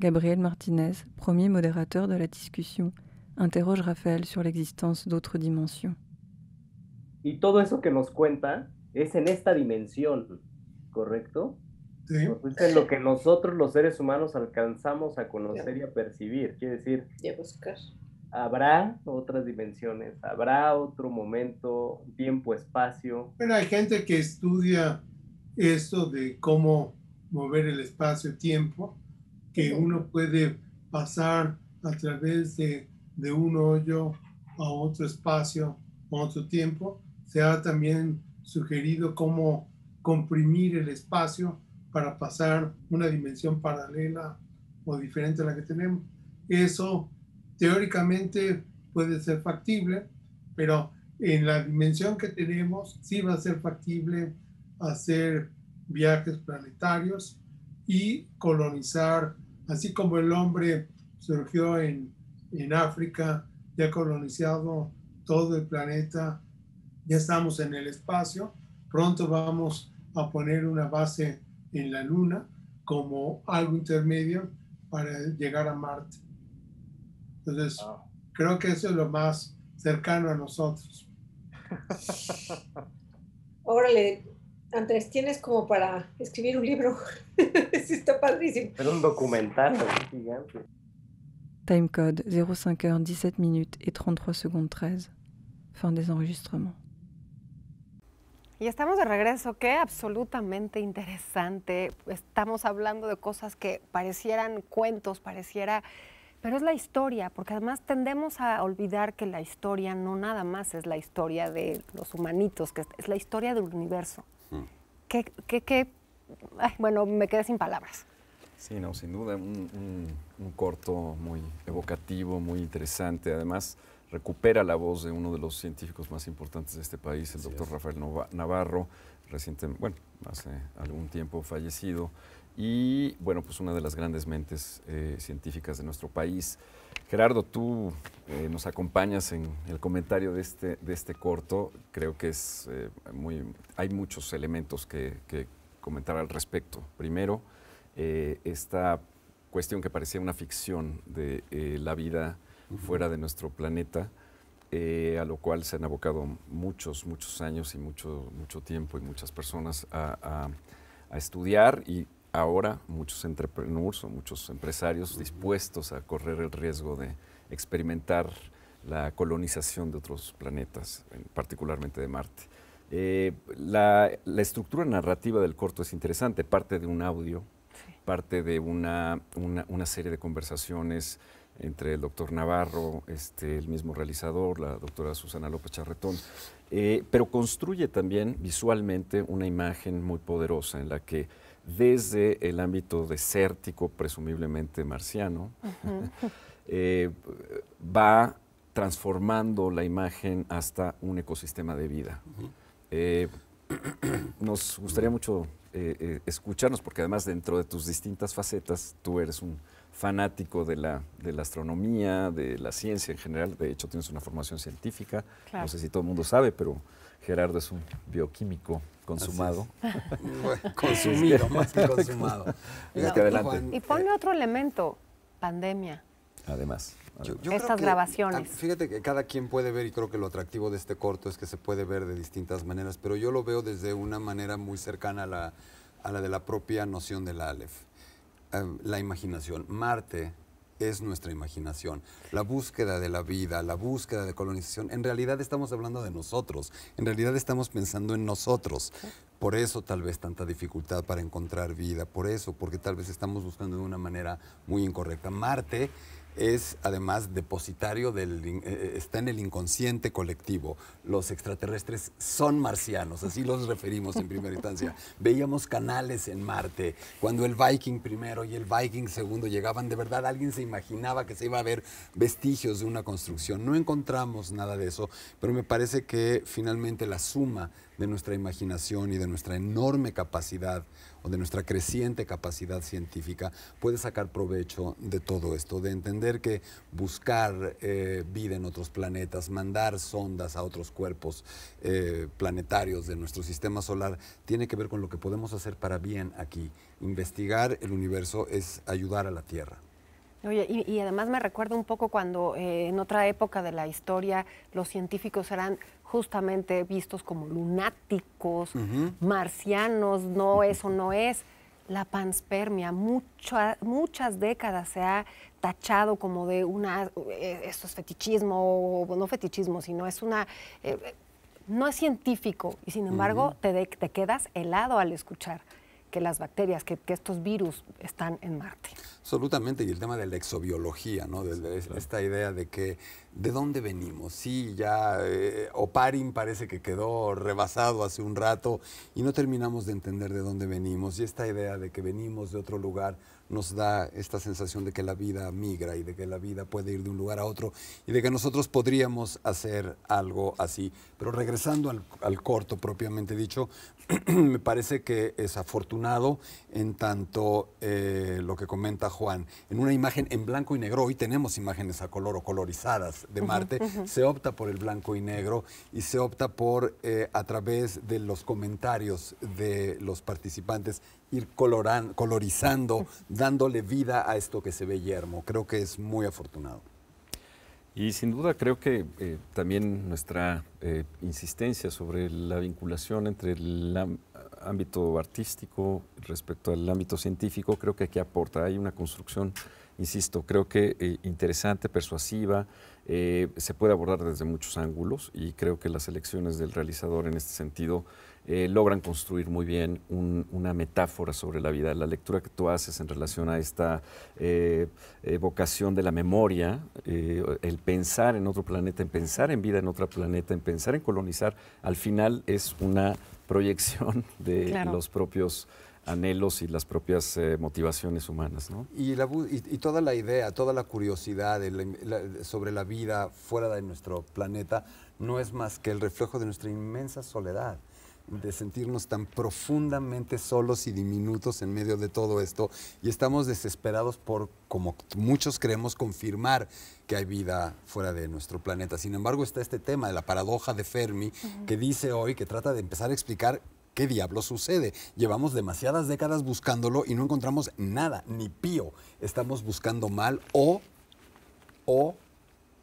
Gabriel Martinez, premier modérateur de la discussion, interroge la sur l'existence d'autres dimensions. Y todo eso que nos cuenta es en esta dimensión, ¿correcto? Sí. es lo que nosotros los seres humanos alcanzamos a conocer y a percibir, quiere decir, buscar. habrá otras dimensiones, habrá otro momento, tiempo, espacio. Pero hay gente que estudia esto de cómo mover el espacio-tiempo, que uno puede pasar a través de, un hoyo a otro espacio, a otro tiempo. Se ha también sugerido cómo comprimir el espacio para pasar una dimensión paralela o diferente a la que tenemos. Eso teóricamente puede ser factible, pero en la dimensión que tenemos sí va a ser factible hacer viajes planetarios y colonizar, así como el hombre surgió en, en África ya colonizado todo el planeta, ya estamos en el espacio, pronto vamos a poner una base en la Luna como algo intermedio para llegar a Marte. Entonces, creo que eso es lo más cercano a nosotros. Órale, Andrés, tienes como para escribir un libro. sí, está padrísimo. Es un documental gigante. Timecode 05 17 y 33 13. Fin des enregistrements. Y estamos de regreso, qué absolutamente interesante. Estamos hablando de cosas que parecieran cuentos, pareciera pero es la historia, porque además tendemos a olvidar que la historia no nada más es la historia de los humanitos, que es la historia del universo. ¿Qué, bueno, me quedé sin palabras. Sí, no, sin duda, un, un corto muy evocativo, muy interesante. Además, recupera la voz de uno de los científicos más importantes de este país, el doctor Rafael Navarro, recientemente, bueno, hace algún tiempo fallecido, y bueno, pues una de las grandes mentes eh, científicas de nuestro país. Gerardo, tú eh, nos acompañas en el comentario de este, de este corto. Creo que es eh, muy, hay muchos elementos que, que, comentar al respecto. Primero, esta cuestión que parecía una ficción de la vida fuera de nuestro planeta, eh, a lo cual se han abocado muchos, muchos años y mucho, mucho tiempo y muchas personas a, estudiar y ahora muchos entrepreneurs o muchos empresarios dispuestos a correr el riesgo de experimentar la colonización de otros planetas, particularmente de Marte. Eh, la, estructura narrativa del corto es interesante, parte de un audio, parte de una, una, una, serie de conversaciones entre el doctor Navarro, este, el mismo realizador, la doctora Susana López Charretón, eh, pero construye también visualmente una imagen muy poderosa en la que desde el ámbito desértico, presumiblemente marciano, eh, va transformando la imagen hasta un ecosistema de vida. Eh, nos gustaría mucho escucharnos, porque además dentro de tus distintas facetas, tú eres un fanático de la, astronomía, de la ciencia en general. De hecho, tienes una formación científica. No sé si todo el mundo sabe, pero Gerardo es un bioquímico consumado. Consumido, más que consumado. y ponle eh, otro elemento, pandemia. Además. Yo, Estas grabaciones. Ah, fíjate que cada quien puede ver, y creo que lo atractivo de este corto es que se puede ver de distintas maneras, pero yo lo veo desde una manera muy cercana a la, a la de la propia noción de la Aleph. Em, la imaginación. Marte es nuestra imaginación, la búsqueda de la vida, la búsqueda de colonización. En realidad estamos hablando de nosotros, en realidad estamos pensando en nosotros. Por eso tal vez tanta dificultad para encontrar vida, por eso, porque tal vez estamos buscando de una manera muy incorrecta. Marte es además depositario del eh, eh, está en el inconsciente colectivo. Los extraterrestres son marcianos, así los referimos en primera instancia. Veíamos canales en Marte, cuando el Viking primero y el Viking segundo llegaban, de verdad alguien se imaginaba que se iba a ver vestigios de una construcción. No encontramos nada de eso, pero me parece que finalmente la suma de nuestra imaginación y de nuestra enorme capacidad o de nuestra creciente capacidad científica puede sacar provecho de todo esto, de entender que buscar eh, vida en otros planetas, mandar sondas a otros cuerpos eh, planetarios de nuestro sistema solar, tiene que ver con lo que podemos hacer para bien aquí. Investigar el universo es ayudar a la Tierra. Oye, y, además me recuerda un poco cuando eh, en otra época de la historia los científicos eran justamente vistos como lunáticos, marcianos, no eso no es. La panspermia, muchas décadas se ha tachado como de una, eh, esto es fetichismo, no fetichismo, sino es una, eh, no es científico y sin embargo te, te quedas helado al escuchar que las bacterias, que, estos virus están en Marte. Absolutamente, y el tema de la exobiología, ¿no? esta idea de que ¿De dónde venimos? Sí, ya eh, Oparin parece que quedó rebasado hace un rato y no terminamos de entender de dónde venimos. Y esta idea de que venimos de otro lugar nos da esta sensación de que la vida migra y de que la vida puede ir de un lugar a otro y de que nosotros podríamos hacer algo así. Pero regresando al, corto propiamente dicho, me parece que es afortunado en tanto eh, lo que comenta Juan, en una imagen en blanco y negro, hoy tenemos imágenes a color o colorizadas de Marte, se opta por el blanco y negro y se opta por, eh, a través de los comentarios de los participantes, ir coloran, colorizando, dándole vida a esto que se ve yermo. Creo que es muy afortunado. Y sin duda creo que eh, también nuestra eh, insistencia sobre la vinculación entre el ámbito artístico respecto al ámbito científico, creo que aquí aporta. Hay una construcción, insisto, creo que interesante, persuasiva, eh, se puede abordar desde muchos ángulos y creo que las elecciones del realizador en este sentido eh, logran construir muy bien una metáfora sobre la vida. La lectura que tú haces en relación a esta eh, evocación de la memoria, el pensar en otro planeta, en pensar en vida en otro planeta, en pensar en colonizar, al final es una proyección de los propios anhelos y las propias eh, motivaciones humanas. Y, toda la idea, toda la curiosidad sobre la vida fuera de nuestro planeta no es más que el reflejo de nuestra inmensa soledad de sentirnos tan profundamente solos y diminutos en medio de todo esto y estamos desesperados por, como muchos creemos, confirmar que hay vida fuera de nuestro planeta. Sin embargo, está este tema de la paradoja de Fermi que dice hoy, que trata de empezar a explicar ¿Qué diablo sucede? Llevamos demasiadas décadas buscándolo y no encontramos nada, ni pío. Estamos buscando mal o, o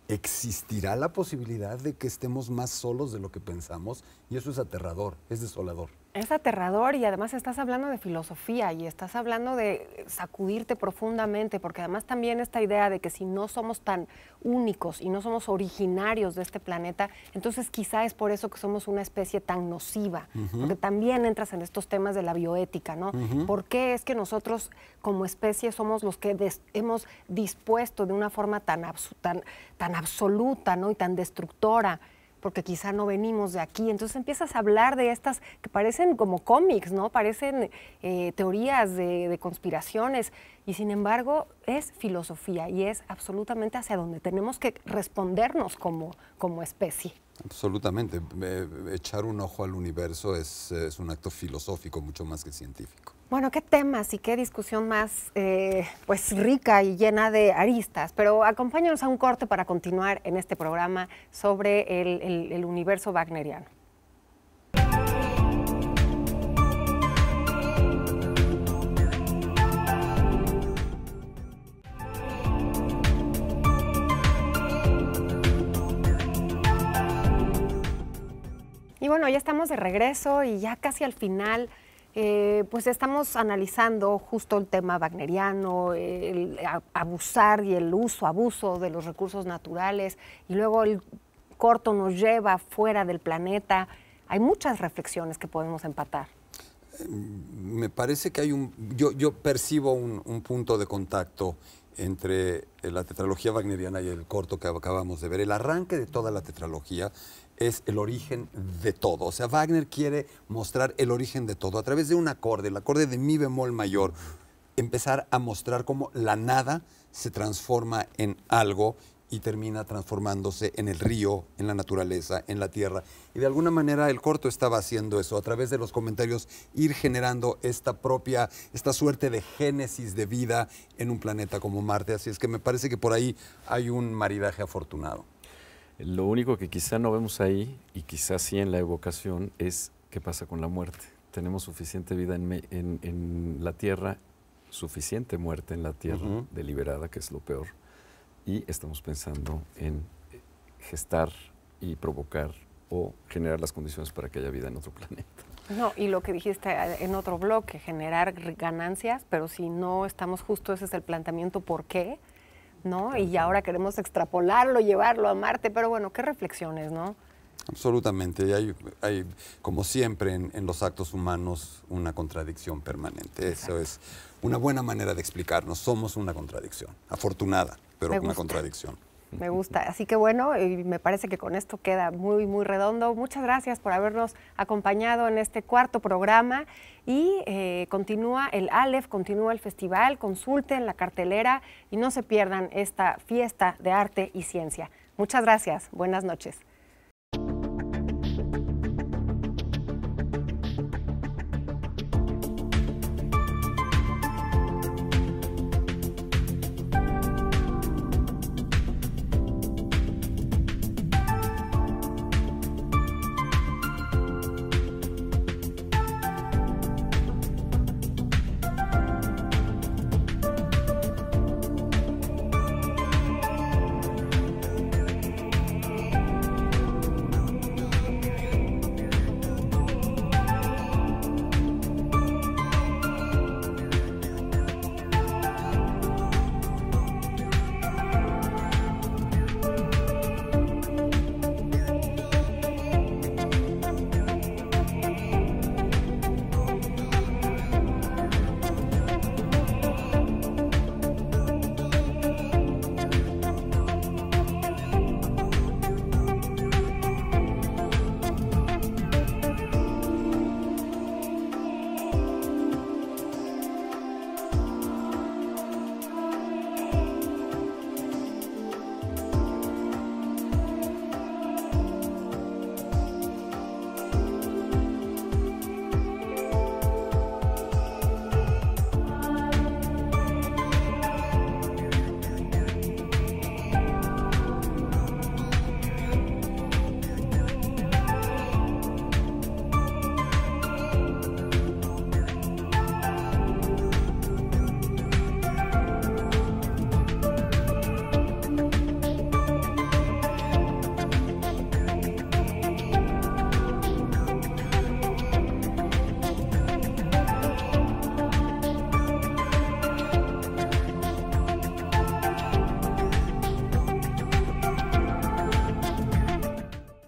existirá la posibilidad de que estemos más solos de lo que pensamos y eso es aterrador, es desolador. Es aterrador y además estás hablando de filosofía y estás hablando de sacudirte profundamente, porque además también esta idea de que si no somos tan únicos y no somos originarios de este planeta, entonces quizá es por eso que somos una especie tan nociva, porque también entras en estos temas de la bioética, ¿no? ¿Por qué es que nosotros como especie somos los que hemos dispuesto de una forma tan, tan, tan absoluta, ¿no? Y tan destructora porque quizá no venimos de aquí. Entonces empiezas a hablar de estas que parecen como cómics, ¿no? Parecen eh, teorías de, conspiraciones y sin embargo es filosofía y es absolutamente hacia donde tenemos que respondernos como, como especie. Absolutamente. Eh, echar un ojo al universo es, es un acto filosófico mucho más que científico. Bueno, qué temas y qué discusión más eh, pues rica y llena de aristas, pero acompáñanos a un corte para continuar en este programa sobre el, el universo wagneriano. Y bueno, ya estamos de regreso y ya casi al final eh, pues estamos analizando justo el tema wagneriano, el abusar y el uso, abuso de los recursos naturales, y luego el corto nos lleva fuera del planeta. Hay muchas reflexiones que podemos empatar. Mm, me parece que hay un. Yo, percibo un, un punto de contacto entre eh, la tetralogía wagneriana y el corto que acabamos de ver. El arranque de toda la tetralogía es el origen de todo. O sea, Wagner quiere mostrar el origen de todo a través de un acorde, el acorde de mi bemol mayor, empezar a mostrar cómo la nada se transforma en algo y termina transformándose en el río, en la naturaleza, en la tierra. Y de alguna manera el corto estaba haciendo eso, a través de los comentarios ir generando esta propia, esta suerte de génesis de vida en un planeta como Marte. Así es que me parece que por ahí hay un maridaje afortunado. Lo único que quizá no vemos ahí, y quizá sí en la evocación, es qué pasa con la muerte. Tenemos suficiente vida en, la tierra, suficiente muerte en la tierra, deliberada, que es lo peor, y estamos pensando en gestar y provocar o generar las condiciones para que haya vida en otro planeta. No, y lo que dijiste eh, en otro bloque, generar ganancias, pero si no estamos justo, ese es el planteamiento, ¿por qué? ¿no? Y ahora queremos extrapolarlo, llevarlo a Marte, pero bueno, qué reflexiones, ¿no? Absolutamente. hay, como siempre, en, los actos humanos una contradicción permanente. Eso es una buena manera de explicarnos. Somos una contradicción. Afortunada, pero una contradicción. Me gusta. Así que bueno, y me parece que con esto queda muy, muy redondo. Muchas gracias por habernos acompañado en este cuarto programa. Y eh, continúa el Aleph, continúa el festival, consulten la cartelera y no se pierdan esta fiesta de arte y ciencia. Muchas gracias. Buenas noches.